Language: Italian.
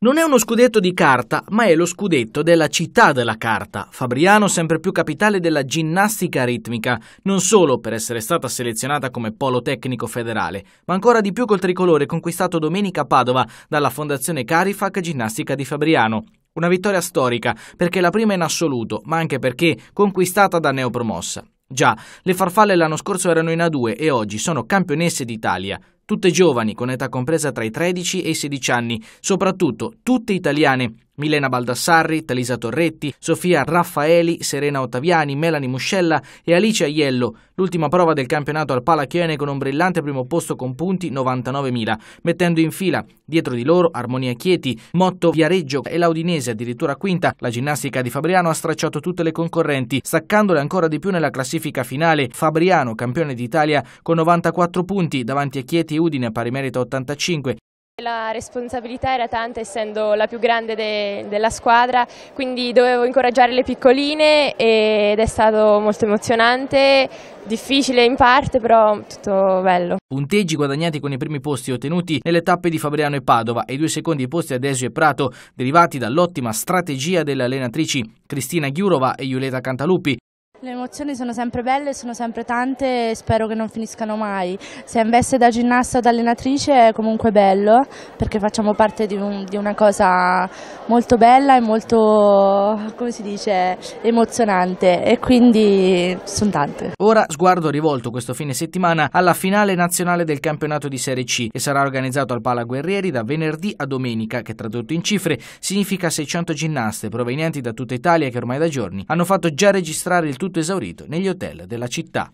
Non è uno scudetto di carta, ma è lo scudetto della città della carta, Fabriano sempre più capitale della ginnastica ritmica, non solo per essere stata selezionata come polo tecnico federale, ma ancora di più col tricolore conquistato domenica a Padova dalla Fondazione Carifac Ginnastica di Fabriano. Una vittoria storica, perché la prima in assoluto, ma anche perché conquistata da neopromossa. Già, le farfalle l'anno scorso erano in A2 e oggi sono campionesse d'Italia tutte giovani con età compresa tra i 13 e i 16 anni, soprattutto tutte italiane Milena Baldassarri, Talisa Torretti, Sofia Raffaeli, Serena Ottaviani, Melanie Muscella e Alice Aiello. L'ultima prova del campionato al Pala con un brillante primo posto con punti 99.000, mettendo in fila dietro di loro Armonia Chieti, Motto Viareggio e l'Audinese addirittura quinta. La ginnastica di Fabriano ha stracciato tutte le concorrenti, staccandole ancora di più nella classifica finale. Fabriano, campione d'Italia, con 94 punti davanti a Chieti e Udine a pari merito 85 la responsabilità era tanta essendo la più grande de della squadra, quindi dovevo incoraggiare le piccoline ed è stato molto emozionante, difficile in parte, però tutto bello. Punteggi guadagnati con i primi posti ottenuti nelle tappe di Fabriano e Padova e i due secondi posti ad Esio e Prato, derivati dall'ottima strategia delle allenatrici Cristina Ghiurova e Iuleta Cantalupi, le emozioni sono sempre belle, sono sempre tante e spero che non finiscano mai. Se in veste da ginnasta o da allenatrice è comunque bello perché facciamo parte di, un, di una cosa molto bella e molto, come si dice, emozionante e quindi sono tante. Ora sguardo rivolto questo fine settimana alla finale nazionale del campionato di Serie C che sarà organizzato al Pala Guerrieri da venerdì a domenica che tradotto in cifre significa 600 ginnaste provenienti da tutta Italia che ormai da giorni hanno fatto già registrare il tutto tutto esaurito negli hotel della città.